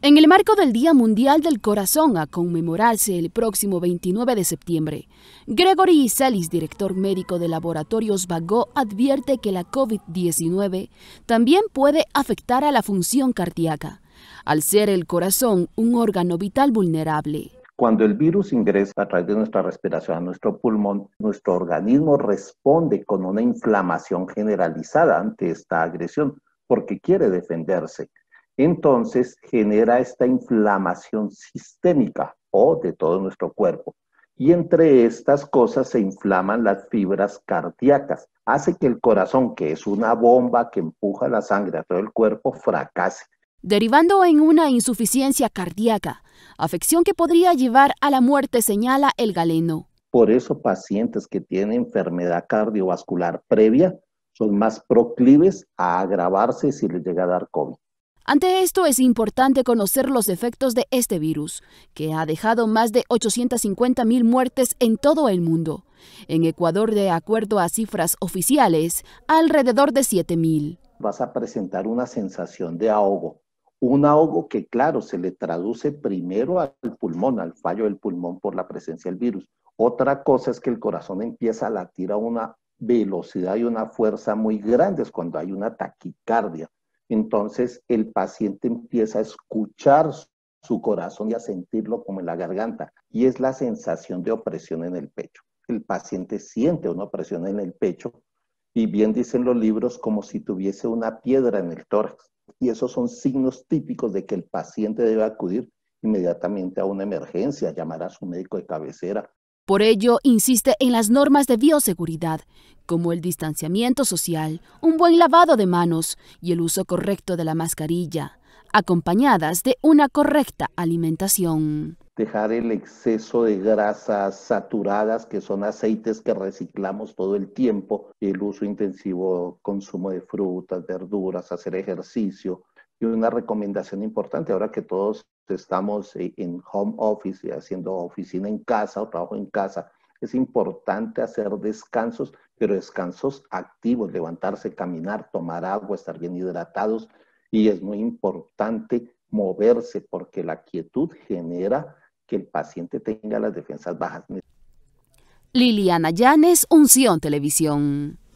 En el marco del Día Mundial del Corazón a conmemorarse el próximo 29 de septiembre, Gregory Salis, director médico de Laboratorios Vago, advierte que la COVID-19 también puede afectar a la función cardíaca, al ser el corazón un órgano vital vulnerable. Cuando el virus ingresa a través de nuestra respiración a nuestro pulmón, nuestro organismo responde con una inflamación generalizada ante esta agresión porque quiere defenderse entonces genera esta inflamación sistémica o de todo nuestro cuerpo. Y entre estas cosas se inflaman las fibras cardíacas. Hace que el corazón, que es una bomba que empuja la sangre a todo el cuerpo, fracase. Derivando en una insuficiencia cardíaca, afección que podría llevar a la muerte, señala el galeno. Por eso pacientes que tienen enfermedad cardiovascular previa son más proclives a agravarse si les llega a dar COVID. Ante esto es importante conocer los efectos de este virus, que ha dejado más de 850.000 muertes en todo el mundo. En Ecuador, de acuerdo a cifras oficiales, alrededor de 7.000. Vas a presentar una sensación de ahogo, un ahogo que, claro, se le traduce primero al pulmón, al fallo del pulmón por la presencia del virus. Otra cosa es que el corazón empieza a latir a una velocidad y una fuerza muy grandes cuando hay una taquicardia entonces el paciente empieza a escuchar su corazón y a sentirlo como en la garganta, y es la sensación de opresión en el pecho. El paciente siente una opresión en el pecho, y bien dicen los libros, como si tuviese una piedra en el tórax. Y esos son signos típicos de que el paciente debe acudir inmediatamente a una emergencia, llamar a su médico de cabecera por ello, insiste en las normas de bioseguridad, como el distanciamiento social, un buen lavado de manos y el uso correcto de la mascarilla, acompañadas de una correcta alimentación. Dejar el exceso de grasas saturadas, que son aceites que reciclamos todo el tiempo, el uso intensivo, consumo de frutas, verduras, hacer ejercicio, y una recomendación importante ahora que todos estamos e, en home office, haciendo oficina en casa o trabajo en casa, es importante hacer descansos, pero descansos activos, levantarse, caminar, tomar agua, estar bien hidratados y es muy importante moverse porque la quietud genera que el paciente tenga las defensas bajas. Liliana Llanes, Unción Televisión.